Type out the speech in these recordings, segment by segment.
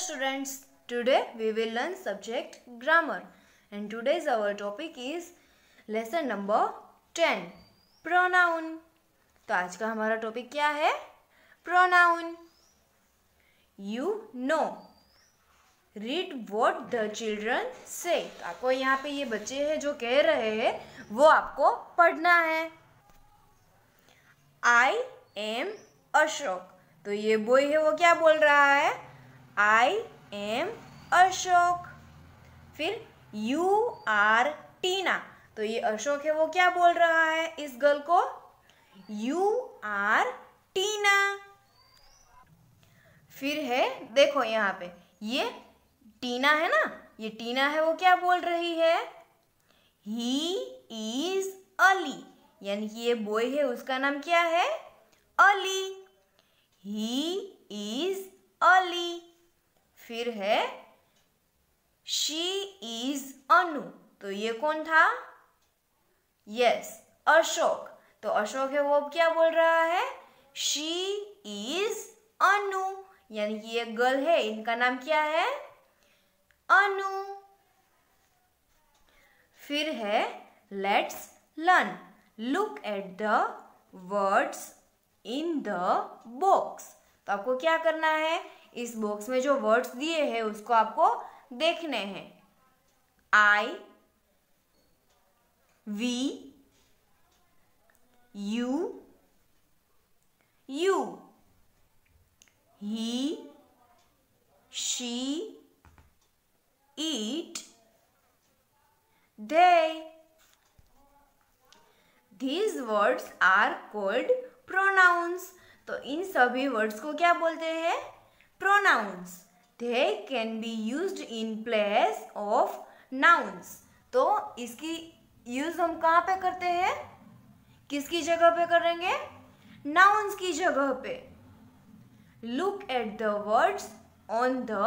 students today we will learn subject grammar and is our topic is lesson number 10 pronoun तो आज का हमारा topic क्या है pronoun you know read what the children से आपको यहाँ पे ये बच्चे हैं जो कह रहे हैं वो आपको पढ़ना है आई एम अशोक तो ये बोई है वो क्या बोल रहा है आई एम अशोक फिर यू आर टीना तो ये अशोक है वो क्या बोल रहा है इस गर्ल को यू आर टीना फिर है देखो यहाँ पे ये टीना है ना ये टीना है वो क्या बोल रही है ही इज अली यानी कि ये बॉय है उसका नाम क्या है अली ही इज अली फिर है शी इज अनु तो ये कौन था यस अशोक तो अशोक है वो अब क्या बोल रहा है शी इज अनु यानी कि ये गर्ल है इनका नाम क्या है अनु फिर है let's learn look at the words in the box तो आपको क्या करना है इस बॉक्स में जो वर्ड्स दिए हैं उसको आपको देखने हैं I we you you he she it they these words are called pronouns तो इन सभी वर्ड्स को क्या बोलते हैं pronouns they can be use in place of nouns तो इसकी यूज हम कहाँ पे करते हैं किसकी जगह पे करेंगे नाउंस की जगह पे look at the words on the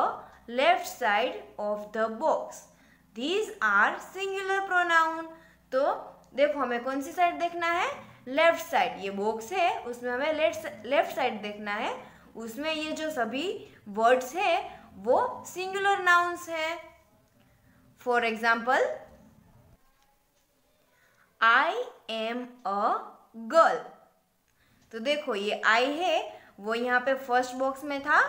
left side of the box these are singular pronoun तो देखो हमें कौन सी साइड देखना है लेफ्ट साइड ये बॉक्स है उसमें हमें लेफ्ट लेफ्ट साइड देखना है उसमें ये जो सभी वर्ड्स है वो सिंगुलर नाउन्स है for example I am a girl तो देखो ये आई है वो यहाँ पे फर्स्ट बॉक्स में था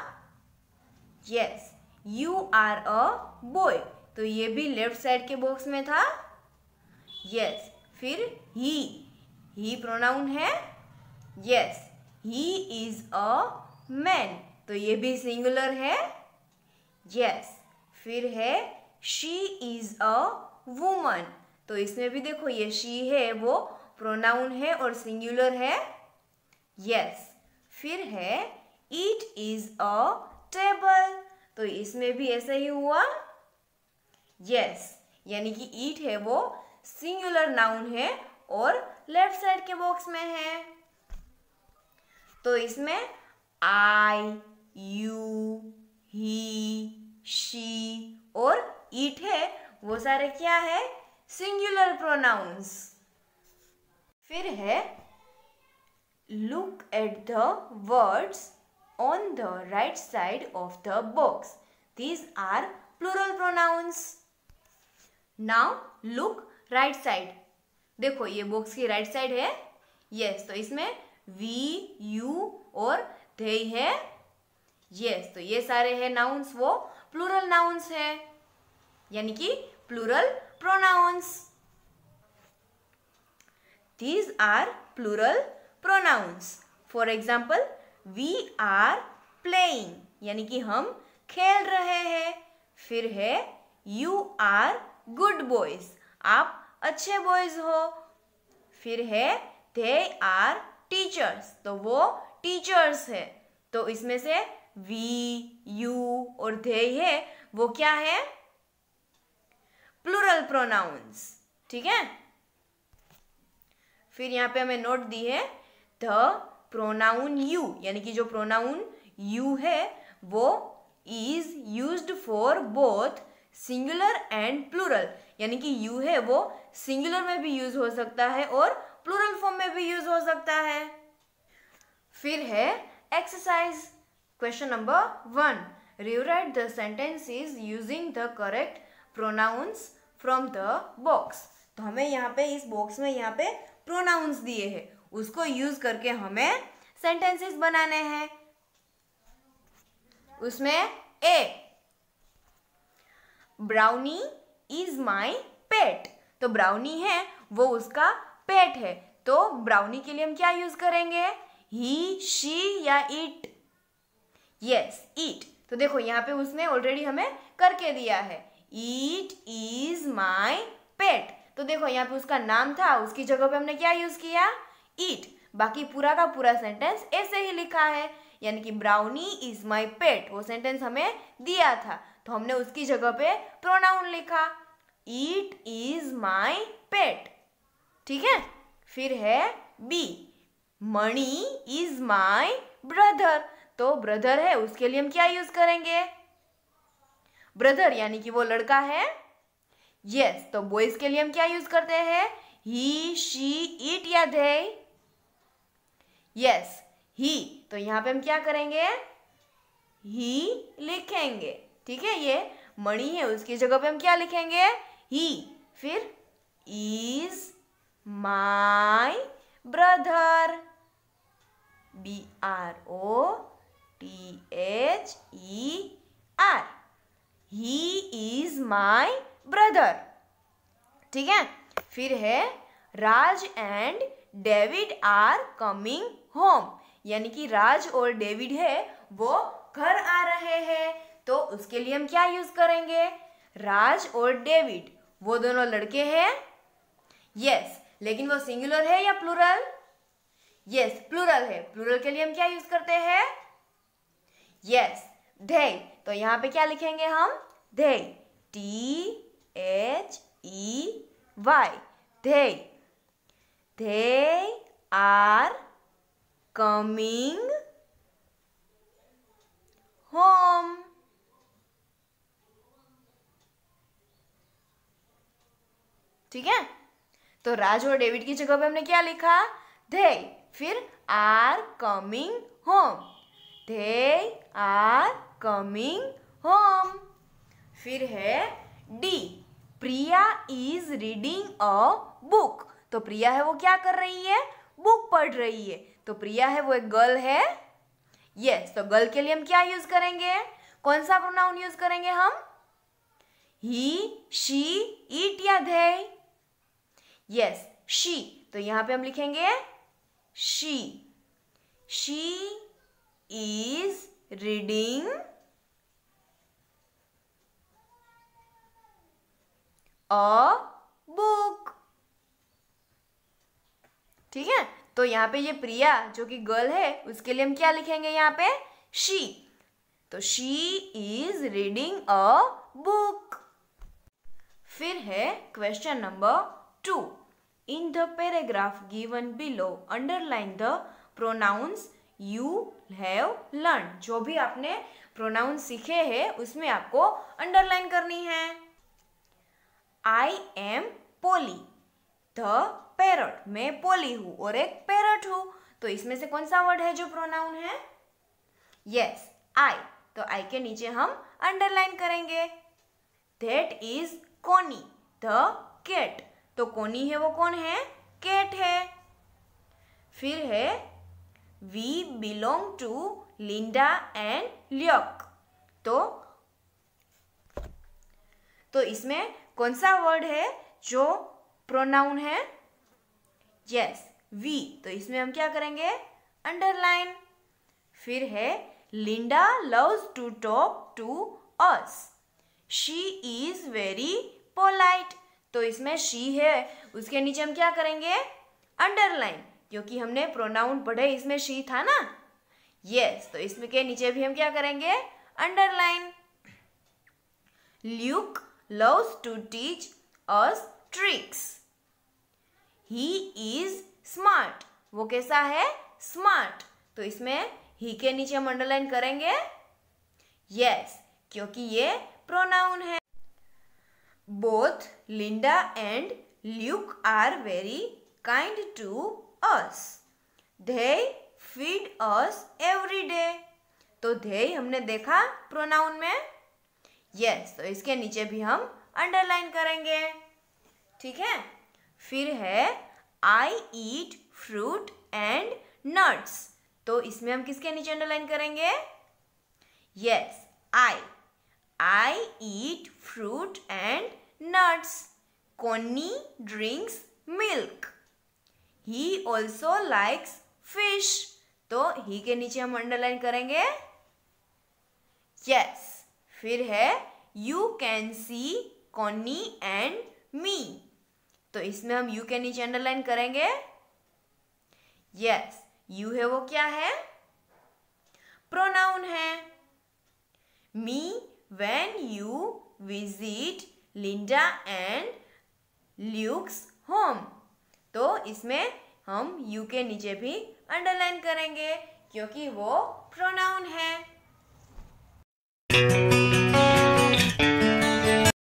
yes you are a boy तो ये भी लेफ्ट साइड के बॉक्स में था यस फिर ही ही प्रोनाउन है yes he is a man तो ये भी सिंगुलर है यस yes. फिर है शी इज अ वुमन तो इसमें भी देखो ये शी है वो प्रोनाउन है और सिंगुलर है यस yes. फिर है इट इज अ टेबल तो इसमें भी ऐसा ही हुआ यस yes. यानी कि ईट है वो सिंगुलर नाउन है और लेफ्ट साइड के बॉक्स में है तो इसमें आई यू ही शी और इट है वो सारे क्या है सिंगुलर प्रोनाउंस फिर है look at the words on the right side of the box these are plural pronouns now look right side देखो ये बॉक्स की राइट right साइड है यस yes, तो इसमें वी यू और दे है यस yes, तो ये सारे है नाउन्स वो प्लूरल नाउन्स है यानी कि plural pronouns these are plural pronouns for example we are playing यानी कि हम खेल रहे हैं फिर है you are good boys आप अच्छे boys हो फिर है they are teachers तो वो टीचर्स है तो इसमें से वी यू और धे है वो क्या है प्लुरल प्रोनाउंस ठीक है फिर यहां पे हमें नोट दी है द प्रोनाउन यू यानी कि जो प्रोनाउन यू है वो is use for both singular and plural यानी कि यू है वो सिंगुलर में भी यूज हो सकता है और प्लुरल फॉर्म में भी यूज हो सकता है फिर है exercise question number one the sentence is using the correct pronouns from the box तो हमें यहाँ पे इस बॉक्स में यहाँ पे प्रोनाउंस दिए हैं उसको यूज करके हमें सेंटेंसेस बनाने हैं उसमें ए ब्राउनी इज माई पेट तो ब्राउनी है वो उसका पेट है तो ब्राउनी के लिए हम क्या यूज करेंगे ही शी या इट यस ईट तो देखो यहाँ पे उसने ऑलरेडी हमें करके दिया है ईट इज माई पेट तो देखो यहाँ पे उसका नाम था उसकी जगह पे हमने क्या यूज किया ईट बाकी पूरा का पूरा सेंटेंस ऐसे ही लिखा है यानी कि ब्राउनी इज माई पेट वो सेंटेंस हमें दिया था तो हमने उसकी जगह पे प्रोनाउन लिखा ईट इज माई पेट ठीक है फिर है B Mani is my brother तो ब्रदर है उसके लिए हम क्या यूज करेंगे ब्रदर यानी कि वो लड़का है यस yes, तो बॉयज के लिए हम क्या यूज करते हैं ही शी इट या दे यस ही तो यहां पे हम क्या करेंगे ही लिखेंगे ठीक है ये मणि है उसकी जगह पे हम क्या लिखेंगे ही फिर is my brother B R O T H E R he is my brother ठीक है फिर है Raj and David are coming home यानी कि राज और डेविड है वो घर आ रहे हैं तो उसके लिए हम क्या यूज करेंगे राज और डेविड वो दोनों लड़के हैं यस yes, लेकिन वो सिंगुलर है या प्लूरल यस प्लूरल है प्लूरल के लिए हम क्या यूज करते हैं यस धे तो यहाँ पे क्या लिखेंगे हम धे टी एच ई वाई धे धे आर कमिंग होम ठीक है तो राज और डेविड की जगह पे हमने क्या लिखा धे फिर are coming home they are coming home फिर है D Priya is reading a book तो प्रिया है वो क्या कर रही है बुक पढ़ रही है तो प्रिया है वो एक गर्ल है यस yes, तो गर्ल के लिए हम क्या यूज करेंगे कौन सा प्रोनाउन यूज करेंगे हम ही शी इट या धे यस शी तो यहां पे हम लिखेंगे she. She is reading a book. ठीक है तो यहाँ पे ये प्रिया जो कि गर्ल है उसके लिए हम क्या लिखेंगे यहाँ पे शी तो she is reading a book फिर है question number two In the paragraph given below, underline the pronouns you have learned. जो भी आपने प्रोनाउन सीखे हैं उसमें आपको अंडरलाइन करनी है I am Polly the parrot मैं पोली हूँ और एक पैरट हूँ तो इसमें से कौन सा वर्ड है जो प्रोनाउन है यस आई तो आई के नीचे हम अंडरलाइन करेंगे that is Connie the cat तो कोनी है वो कौन है कैट है फिर है we belong to Linda and Luke तो तो इसमें कौन सा वर्ड है जो प्रोनाउन है यस yes, वी तो इसमें हम क्या करेंगे अंडरलाइन फिर है Linda loves to talk to us she is very polite तो इसमें शी है उसके नीचे हम क्या करेंगे अंडरलाइन क्योंकि हमने प्रोनाउन पढ़े इसमें शी था ना यस yes, तो इसमें के नीचे भी हम क्या करेंगे underline Luke loves to teach us tricks he is smart वो कैसा है स्मार्ट तो इसमें ही के नीचे हम अंडरलाइन करेंगे यस yes, क्योंकि ये प्रोनाउन है Both Linda and Luke are very kind to us. They feed us every day. तो they हमने देखा प्रोनाउन में यस तो इसके नीचे भी हम अंडरलाइन करेंगे ठीक है फिर है I eat fruit and nuts तो इसमें हम किसके नीचे अंडरलाइन करेंगे yes I I eat fruit and nuts. Connie drinks milk. He also likes fish. तो ही के नीचे हम अंडरलाइन करेंगे यस yes. फिर है you can see Connie and me तो इसमें हम यू के नीचे अंडरलाइन करेंगे यस यू है वो क्या है प्रोनाउन है मी when you visit Linda and Luke's home. तो इसमें हम यू के नीचे भी अंडरलाइन करेंगे क्योंकि वो प्रोनाउन है